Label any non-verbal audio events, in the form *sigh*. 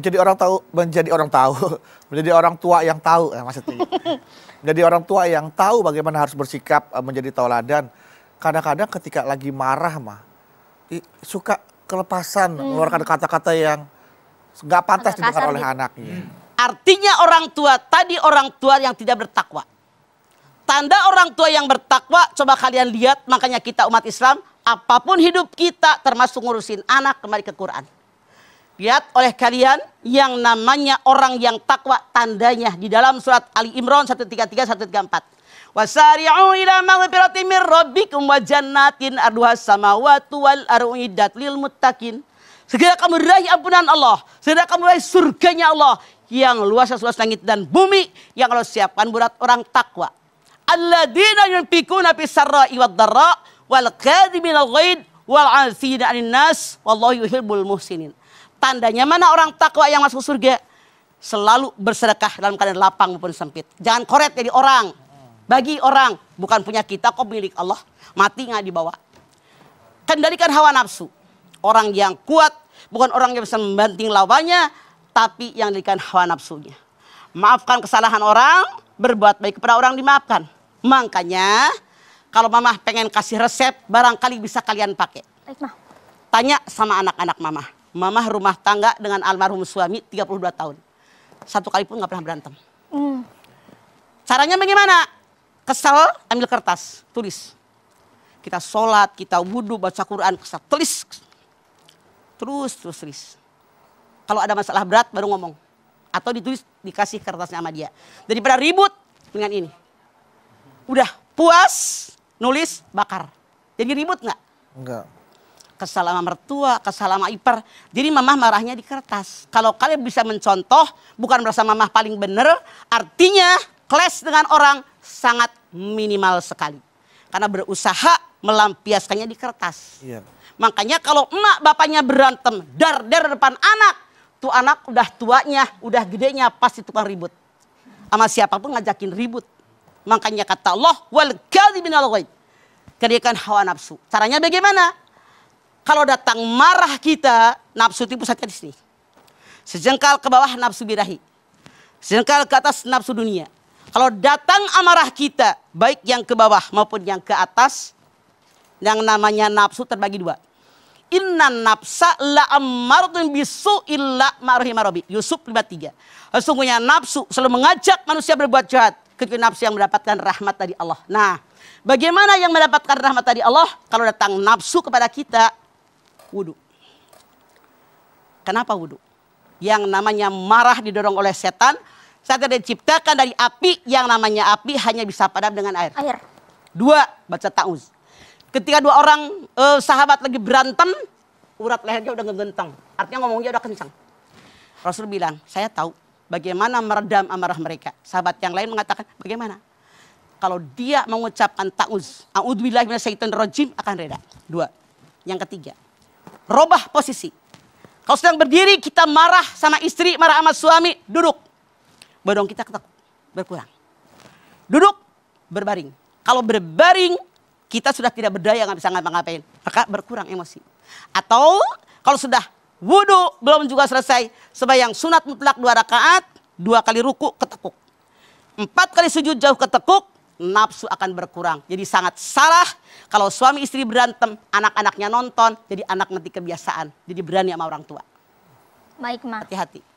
Jadi orang tahu, menjadi orang tahu, *laughs* menjadi orang tua yang tahu, ya maksudnya. Gitu. *laughs* menjadi orang tua yang tahu bagaimana harus bersikap eh, menjadi tauladan. Kadang-kadang ketika lagi marah mah, suka kelepasan hmm. mengeluarkan kata-kata yang nggak pantas didengar oleh gitu. anaknya. Hmm. Artinya orang tua tadi orang tua yang tidak bertakwa. Tanda orang tua yang bertakwa coba kalian lihat makanya kita umat Islam apapun hidup kita termasuk ngurusin anak kembali ke Quran lihat oleh kalian yang namanya orang yang takwa tandanya di dalam surat Ali Imran 133 134. Wasari'u ila maghfirati min rabbikum wa jannatin arduha samawati wal ar'idat lil muttaqin. Segera kamu raih ampunan Allah, segera kamu raih surganya Allah yang luasnya seluas langit dan bumi yang Allah siapkan buat orang takwa. Alladzina yunfikuna fis sarra'i wad dharra wal kadhibina al-ghaid wal 'afina 'anil nas wallahu yuhibbul muhsinin. Tandanya mana orang takwa yang masuk surga? Selalu bersedekah dalam keadaan lapang maupun sempit. Jangan koret jadi orang. Bagi orang. Bukan punya kita kok milik Allah. Mati nggak dibawa. Kendalikan hawa nafsu. Orang yang kuat. Bukan orang yang bisa membanting lawannya. Tapi yang dikan hawa nafsunya. Maafkan kesalahan orang. Berbuat baik kepada orang dimaafkan. Makanya kalau mamah pengen kasih resep barangkali bisa kalian pakai. Tanya sama anak-anak mamah. Mamah rumah tangga dengan almarhum suami 32 tahun. Satu kali pun gak pernah berantem. Mm. Caranya bagaimana? Kesel, ambil kertas, tulis. Kita sholat, kita wudhu, baca Quran, kesel, tulis. Terus, terus, tulis. Kalau ada masalah berat baru ngomong. Atau ditulis, dikasih kertasnya sama dia. Daripada ribut dengan ini. Udah, puas, nulis, bakar. Jadi ribut nggak? Enggak kesal sama mertua, kesal sama ipar. Jadi mamah marahnya di kertas. Kalau kalian bisa mencontoh, bukan merasa mamah paling bener, artinya kelas dengan orang sangat minimal sekali. Karena berusaha melampiaskannya di kertas. Iya. Makanya kalau emak bapaknya berantem, dar-dar depan anak, tuh anak udah tuanya, udah gedenya pasti tukang ribut. Sama siapapun ngajakin ribut. Makanya kata Allah, wal kadhibina al Kedekan hawa nafsu. Caranya bagaimana? Kalau datang marah kita, nafsu itu pusatnya di sini. Sejengkal ke bawah nafsu birahi. Sejengkal ke atas nafsu dunia. Kalau datang amarah kita, baik yang ke bawah maupun yang ke atas, yang namanya nafsu terbagi dua. Inna nafsa la ammarun bisu illa maruhi marobi. Yusuf 53. Sesungguhnya nafsu selalu mengajak manusia berbuat jahat. Kecuali nafsu yang mendapatkan rahmat dari Allah. Nah, bagaimana yang mendapatkan rahmat dari Allah? Kalau datang nafsu kepada kita, wudhu. Kenapa wudhu? Yang namanya marah didorong oleh setan, Setan diciptakan dari api, yang namanya api hanya bisa padam dengan air. Air. Dua, baca ta'uz. Ketika dua orang eh, sahabat lagi berantem, urat lehernya udah ngegentang. Artinya ngomongnya udah kencang. Rasul bilang, saya tahu bagaimana meredam amarah mereka. Sahabat yang lain mengatakan, bagaimana? Kalau dia mengucapkan ta'uz, a'udzubillah rojim akan reda. Dua. Yang ketiga, Robah posisi. Kalau sedang berdiri kita marah sama istri, marah sama suami, duduk. Bodong kita ketek, berkurang. Duduk, berbaring. Kalau berbaring, kita sudah tidak berdaya, nggak bisa ngapa-ngapain. Maka berkurang emosi. Atau kalau sudah wudhu, belum juga selesai. Sebayang sunat mutlak dua rakaat, dua kali ruku ketekuk. Empat kali sujud jauh ketekuk, nafsu akan berkurang. Jadi sangat salah kalau suami istri berantem, anak-anaknya nonton, jadi anak nanti kebiasaan. Jadi berani sama orang tua. Baik, Ma. Hati-hati.